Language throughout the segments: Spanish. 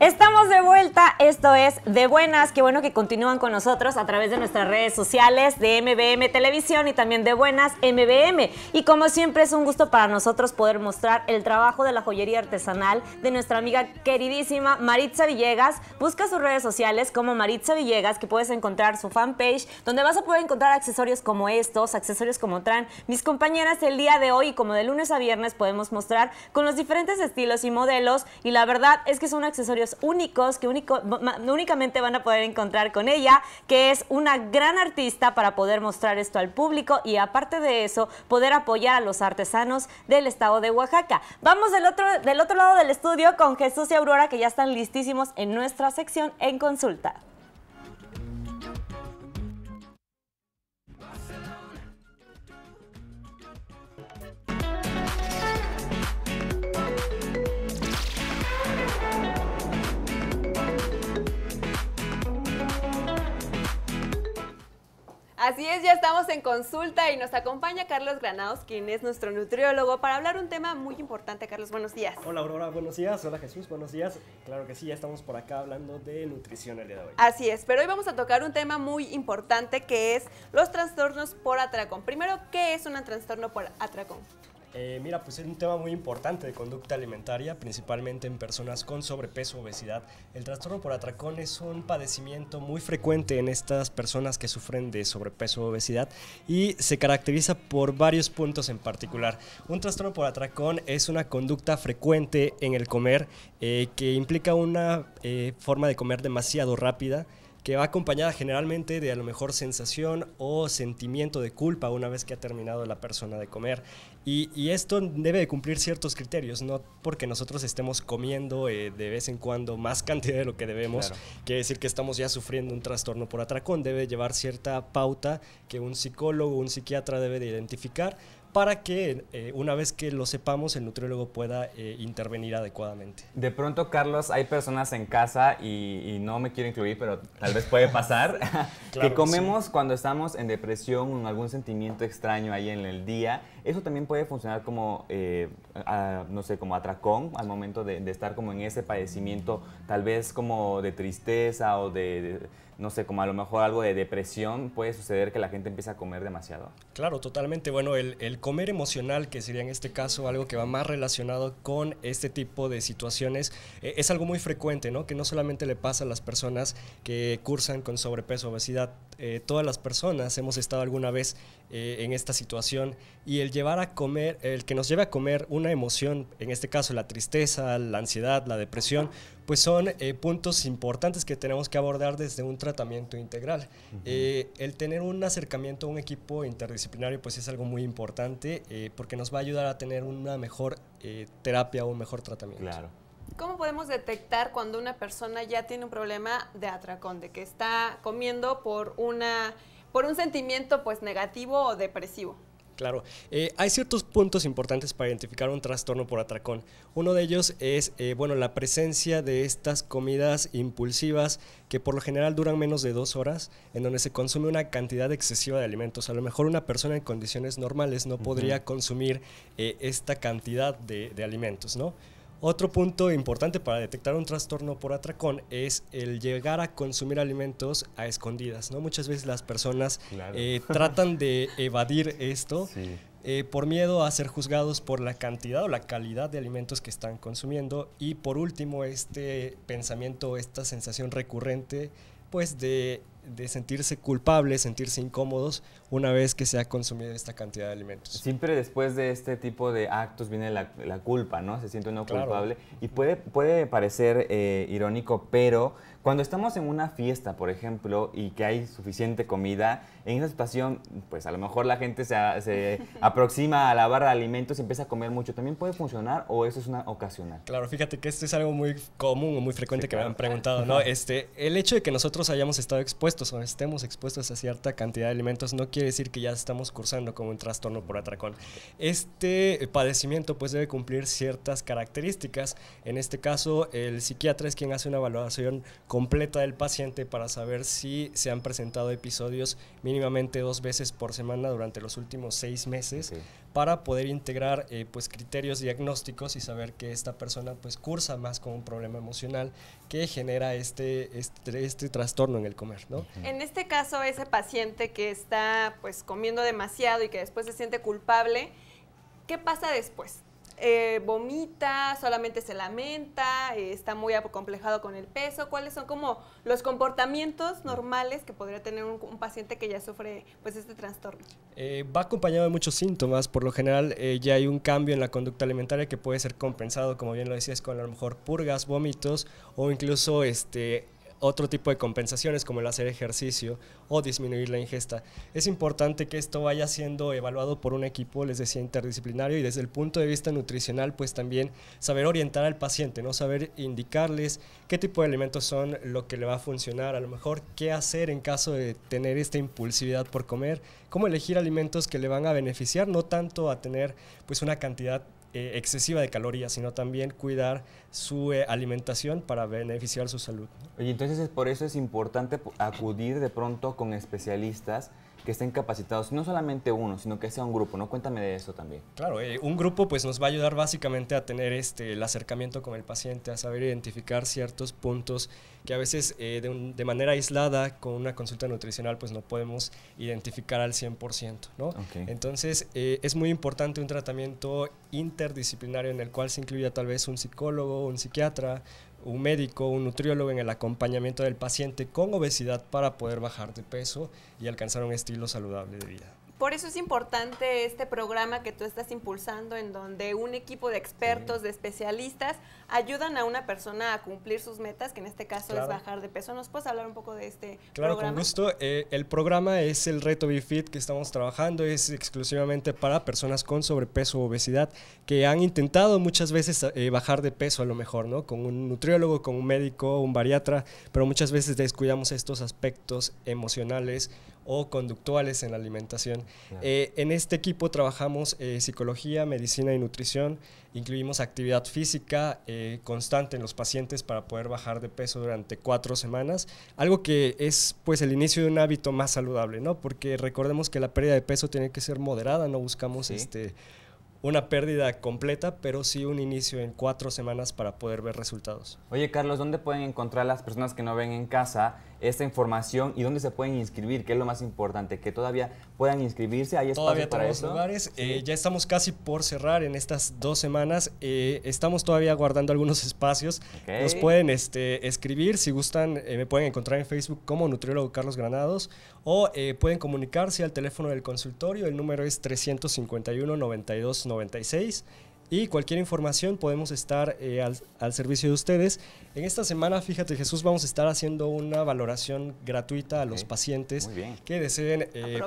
Estamos de vuelta, esto es De Buenas, qué bueno que continúan con nosotros a través de nuestras redes sociales de MBM Televisión y también de Buenas MBM. Y como siempre es un gusto para nosotros poder mostrar el trabajo de la joyería artesanal de nuestra amiga queridísima Maritza Villegas. Busca sus redes sociales como Maritza Villegas, que puedes encontrar su fanpage, donde vas a poder encontrar accesorios como estos, accesorios como tran, mis compañeras el día de hoy como de lunes a viernes podemos mostrar con los diferentes estilos y modelos. Y la verdad es que son accesorios únicos que únicamente van a poder encontrar con ella, que es una gran artista para poder mostrar esto al público y aparte de eso, poder apoyar a los artesanos del estado de Oaxaca. Vamos del otro, del otro lado del estudio con Jesús y Aurora que ya están listísimos en nuestra sección en consulta. Así es, ya estamos en consulta y nos acompaña Carlos Granados, quien es nuestro nutriólogo, para hablar un tema muy importante. Carlos, buenos días. Hola Aurora, buenos días. Hola Jesús, buenos días. Claro que sí, ya estamos por acá hablando de nutrición el día de hoy. Así es, pero hoy vamos a tocar un tema muy importante que es los trastornos por atracón. Primero, ¿qué es un trastorno por atracón? Eh, mira, pues es un tema muy importante de conducta alimentaria, principalmente en personas con sobrepeso, obesidad. El trastorno por atracón es un padecimiento muy frecuente en estas personas que sufren de sobrepeso, obesidad y se caracteriza por varios puntos en particular. Un trastorno por atracón es una conducta frecuente en el comer eh, que implica una eh, forma de comer demasiado rápida que va acompañada generalmente de a lo mejor sensación o sentimiento de culpa una vez que ha terminado la persona de comer. Y, esto debe de cumplir ciertos criterios, no porque nosotros estemos comiendo eh, de vez en cuando más cantidad de lo que debemos, que decir que estamos ya sufriendo un trastorno por atracón, debe llevar cierta pauta que un psicólogo, un psiquiatra debe de identificar para que eh, una vez que lo sepamos el nutriólogo pueda eh, intervenir adecuadamente. De pronto, Carlos, hay personas en casa y, no me quiero incluir, pero tal vez puede pasar, que comemos cuando estamos en depresión o en algún sentimiento extraño ahí en el día. Eso también puede funcionar como, eh, no sé, como atracón al momento de, estar como en ese padecimiento, tal vez como de tristeza o de no sé, como a lo mejor algo de depresión, puede suceder que la gente empiece a comer demasiado. Claro, totalmente. Bueno, el, comer emocional, que sería en este caso algo que va más relacionado con este tipo de situaciones, eh, es algo muy frecuente, ¿no? Que no solamente le pasa a las personas que cursan con sobrepeso, obesidad, eh, todas las personas hemos estado alguna vez eh, en esta situación y el llevar a comer, el que nos lleve a comer una emoción, en este caso la tristeza, la ansiedad, la depresión, pues son eh, puntos importantes que tenemos que abordar desde un tratamiento integral. Eh, el tener un acercamiento a un equipo interdisciplinario, pues es algo muy importante eh, porque nos va a ayudar a tener una mejor terapia o un mejor tratamiento. Claro. ¿Cómo podemos detectar cuando una persona ya tiene un problema de atracón, de que está comiendo por una por un sentimiento pues negativo o depresivo? Claro, eh, hay ciertos puntos importantes para identificar un trastorno por atracón. Uno de ellos es, eh, bueno, la presencia de estas comidas impulsivas que por lo general duran menos de dos horas, en donde se consume una cantidad excesiva de alimentos. A lo mejor una persona en condiciones normales no podría consumir eh, esta cantidad de, de alimentos, ¿no? Otro punto importante para detectar un trastorno por atracón es el llegar a consumir alimentos a escondidas, ¿no? Muchas veces las personas eh, tratan de evadir esto eh, por miedo a ser juzgados por la cantidad o la calidad de alimentos que están consumiendo y por último este pensamiento, esta sensación recurrente pues de, de sentirse culpables, sentirse incómodos una vez que se ha consumido esta cantidad de alimentos. Siempre después de este tipo de actos viene la, culpa, ¿no? Se siente uno culpable. Y puede, puede parecer eh, irónico, pero cuando estamos en una fiesta, por ejemplo, y que hay suficiente comida, en esa situación, pues a lo mejor la gente se, se aproxima a la barra de alimentos y empieza a comer mucho. ¿También puede funcionar o eso es una ocasional? Claro, fíjate que esto es algo muy común o muy frecuente que me han preguntado, ¿no? Este, el hecho de que nosotros hayamos estado expuestos o estemos expuestos a cierta cantidad de alimentos no quiere quiere decir que ya estamos cursando como un trastorno por atracón. Este eh, padecimiento pues debe cumplir ciertas características. En este caso, el psiquiatra es quien hace una evaluación completa del paciente para saber si se han presentado episodios mínimamente dos veces por semana durante los últimos seis meses para poder integrar eh, pues, criterios diagnósticos y saber que esta persona pues cursa más con un problema emocional que genera este, este, este trastorno en el comer. En este caso, ese paciente que está pues comiendo demasiado y que después se siente culpable, ¿qué pasa después? Eh, vomita, solamente se lamenta, eh, está muy acomplejado con el peso? ¿Cuáles son como los comportamientos normales que podría tener un, paciente que ya sufre pues este trastorno? Eh, va acompañado de muchos síntomas. Por lo general ya hay un cambio en la conducta alimentaria que puede ser compensado, como bien lo decías, con a lo mejor purgas, vómitos o incluso este otro tipo de compensaciones como el hacer ejercicio o disminuir la ingesta. Es importante que esto vaya siendo evaluado por un equipo, les decía, interdisciplinario y desde el punto de vista nutricional, pues también saber orientar al paciente, ¿no? saber indicarles qué tipo de alimentos son lo que le va a funcionar, a lo mejor qué hacer en caso de tener esta impulsividad por comer, cómo elegir alimentos que le van a beneficiar, no tanto a tener pues una cantidad eh, excesiva de calorías, sino también cuidar su eh, alimentación para beneficiar su salud. Y entonces por eso es importante acudir de pronto con especialistas que estén capacitados, no solamente uno, sino que sea un grupo, ¿no? Cuéntame de eso también. Claro, eh, un grupo pues nos va a ayudar básicamente a tener este, el acercamiento con el paciente, a saber identificar ciertos puntos que a veces eh, de, manera aislada con una consulta nutricional pues no podemos identificar al 100%, ¿no? Entonces eh, es muy importante un tratamiento interdisciplinario en el cual se incluya tal vez un psicólogo, un psiquiatra, un médico, un nutriólogo en el acompañamiento del paciente con obesidad para poder bajar de peso y alcanzar un estilo saludable de vida. Por eso es importante este programa que tú estás impulsando en donde un equipo de expertos, de especialistas, ayudan a una persona a cumplir sus metas, que en este caso es bajar de peso. ¿Nos puedes hablar un poco de este programa? Claro, con gusto. Eh, el programa es el Reto BeFit que estamos trabajando, es exclusivamente para personas con sobrepeso o obesidad que han intentado muchas veces eh, bajar de peso a lo mejor, ¿no? Con un nutriólogo, con un médico, un bariatra, pero muchas veces descuidamos estos aspectos emocionales o conductuales en la alimentación. Eh, en este equipo trabajamos eh, psicología, medicina y nutrición, incluimos actividad física eh, constante en los pacientes para poder bajar de peso durante cuatro semanas, algo que es pues el inicio de un hábito más saludable, ¿no? Porque recordemos que la pérdida de peso tiene que ser moderada, no buscamos este una pérdida completa, pero sí un inicio en cuatro semanas para poder ver resultados. Oye, Carlos, ¿dónde pueden encontrar las personas que no ven en casa esta información y dónde se pueden inscribir, que es lo más importante, que todavía puedan inscribirse. ¿Hay espacio todavía para lugares. Eh, ya estamos casi por cerrar en estas dos semanas. Eh, estamos todavía guardando algunos espacios. los Nos pueden este, escribir, si gustan, eh, me pueden encontrar en Facebook como nutriólogo Carlos Granados o pueden comunicarse al teléfono del consultorio. El número es 351 92 96 y cualquier información podemos estar eh, al, servicio de ustedes. En esta semana, fíjate Jesús, vamos a estar haciendo una valoración gratuita a los pacientes que deseen, eh,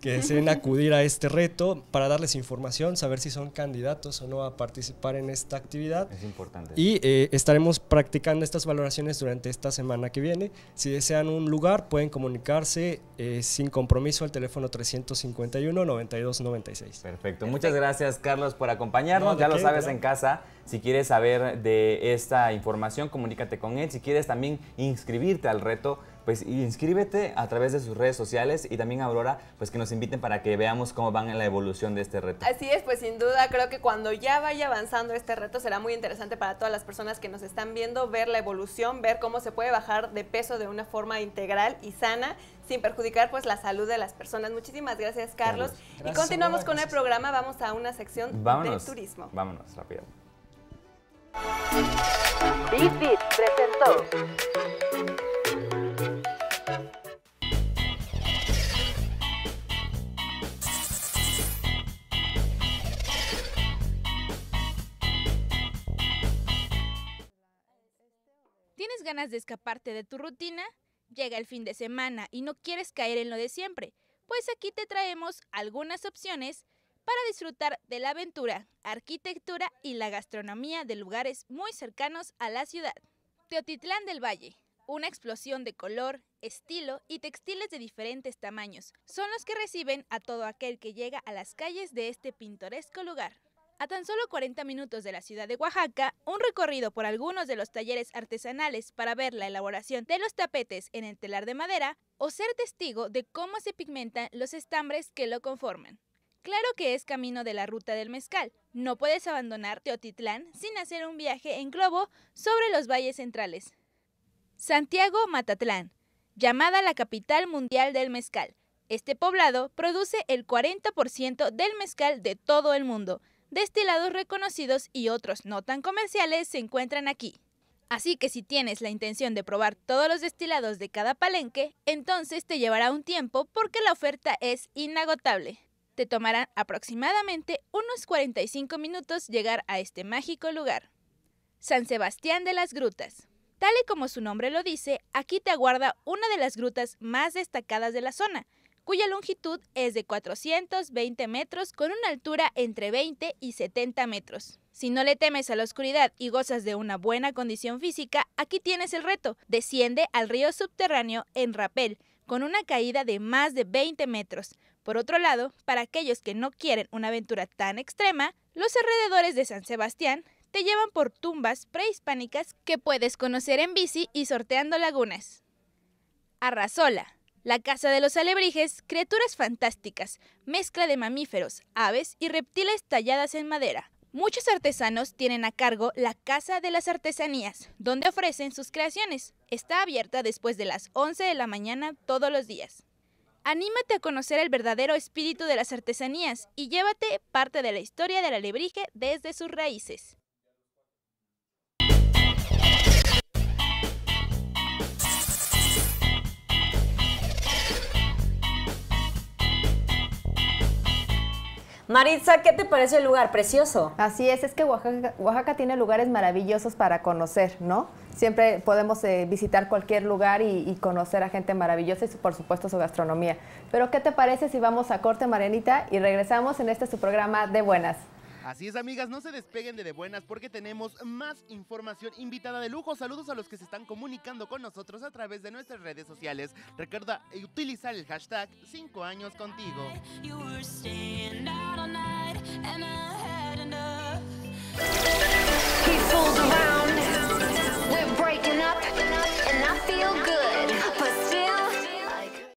que deseen acudir a este reto para darles información, saber si son candidatos o no a participar en esta actividad. Es importante. Y eh, estaremos practicando estas valoraciones durante esta semana que viene. Si desean un lugar, pueden comunicarse sin compromiso al teléfono 351-9296. Perfecto. Perfecto. Muchas gracias, Carlos, por acompañarnos ya lo sabes en casa. Si quieres saber de esta información, comunícate con él. Si quieres también inscribirte al reto, pues inscríbete a través de sus redes sociales y también Aurora, pues que nos inviten para que veamos cómo van en la evolución de este reto. Así es, pues sin duda creo que cuando ya vaya avanzando este reto será muy interesante para todas las personas que nos están viendo ver la evolución, ver cómo se puede bajar de peso de una forma integral y sana sin perjudicar pues la salud de las personas. Muchísimas gracias, Carlos. Y continuamos con el programa, vamos a una sección del turismo. Vámonos, rápido. presentó ¿Tienes ganas de escaparte de tu rutina? Llega el fin de semana y no quieres caer en lo de siempre, pues aquí te traemos algunas opciones para disfrutar de la aventura, arquitectura y la gastronomía de lugares muy cercanos a la ciudad. Teotitlán del Valle, una explosión de color, estilo y textiles de diferentes tamaños, son los que reciben a todo aquel que llega a las calles de este pintoresco lugar. A tan solo 40 minutos de la ciudad de Oaxaca, un recorrido por algunos de los talleres artesanales para ver la elaboración de los tapetes en el telar de madera o ser testigo de cómo se pigmentan los estambres que lo conforman. Claro que es camino de la ruta del mezcal. No puedes abandonar Teotitlán sin hacer un viaje en globo sobre los valles centrales. Santiago Matatlán, llamada la capital mundial del mezcal. Este poblado produce el 40% del mezcal de todo el mundo destilados reconocidos y otros no tan comerciales se encuentran aquí. Así que si tienes la intención de probar todos los destilados de cada palenque, entonces te llevará un tiempo porque la oferta es inagotable. Te tomarán aproximadamente unos 45 minutos llegar a este mágico lugar. San Sebastián de las Grutas. Tal y como su nombre lo dice, aquí te aguarda una de las grutas más destacadas de la zona, cuya longitud es de 420 metros con una altura entre 20 y 70 metros. Si no le temes a la oscuridad y gozas de una buena condición física, aquí tienes el reto. Desciende al río subterráneo en rapel, con una caída de más de 20 metros. Por otro lado, para aquellos que no quieren una aventura tan extrema, los alrededores de San Sebastián te llevan por tumbas prehispánicas que puedes conocer en bici y sorteando lagunas. Arrasola. La Casa de los Alebrijes, criaturas fantásticas, mezcla de mamíferos, aves y reptiles talladas en madera. Muchos artesanos tienen a cargo la Casa de las Artesanías, donde ofrecen sus creaciones. Está abierta después de las 11 de la mañana todos los días. Anímate a conocer el verdadero espíritu de las artesanías y llévate parte de la historia del alebrije desde sus raíces. Maritza, ¿qué te parece el lugar? Precioso. Así es, es que Oaxaca, tiene lugares maravillosos para conocer, ¿no? Siempre podemos eh, visitar cualquier lugar y, y, conocer a gente maravillosa y por supuesto su gastronomía. Pero ¿qué te parece si vamos a corte, Marianita, y regresamos en este su programa de Buenas? Así es, amigas, no se despeguen de, de buenas porque tenemos más información invitada de lujo. Saludos a los que se están comunicando con nosotros a través de nuestras redes sociales. Recuerda utilizar el hashtag 5 años contigo.